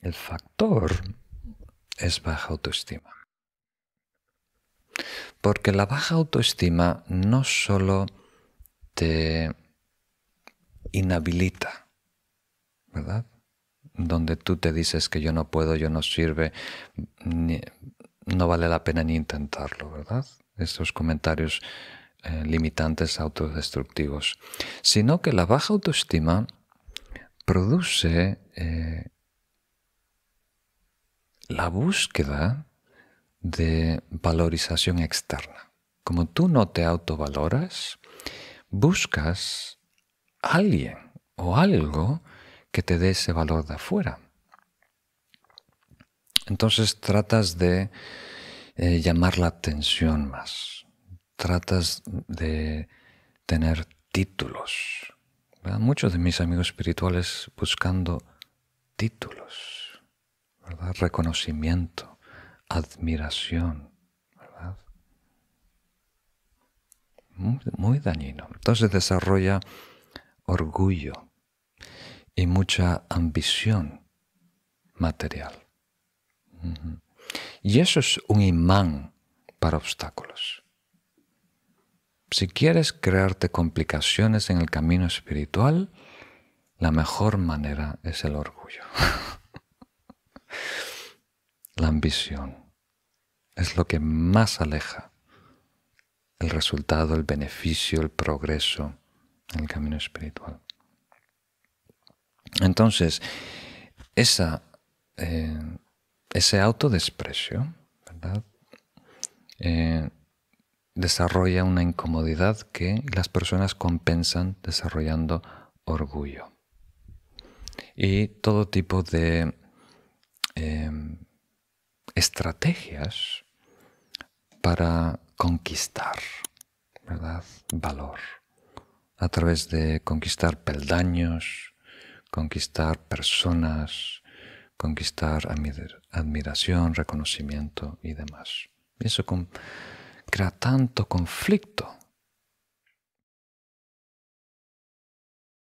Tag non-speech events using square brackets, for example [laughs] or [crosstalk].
El factor es baja autoestima. Porque la baja autoestima no solo te inhabilita, ¿verdad? Donde tú te dices que yo no puedo, yo no sirve, no vale la pena ni intentarlo, ¿verdad? Estos comentarios eh, limitantes autodestructivos. Sino que la baja autoestima produce eh, la búsqueda de valorización externa. Como tú no te autovaloras, buscas a alguien o algo que te dé ese valor de afuera. Entonces tratas de eh, llamar la atención más, tratas de tener títulos. Muchos de mis amigos espirituales buscando títulos reconocimiento, admiración. muy dañino. Entonces desarrolla orgullo y mucha ambición material. Y eso es un imán para obstáculos. Si quieres crearte complicaciones en el camino espiritual, la mejor manera es el orgullo. [laughs] ambición. Es lo que más aleja el resultado, el beneficio, el progreso en el camino espiritual. Entonces, esa, eh, ese autodesprecio eh, desarrolla una incomodidad que las personas compensan desarrollando orgullo. Y todo tipo de estrategias para conquistar ¿verdad? valor a través de conquistar peldaños, conquistar personas, conquistar admiración, reconocimiento y demás. eso crea tanto conflicto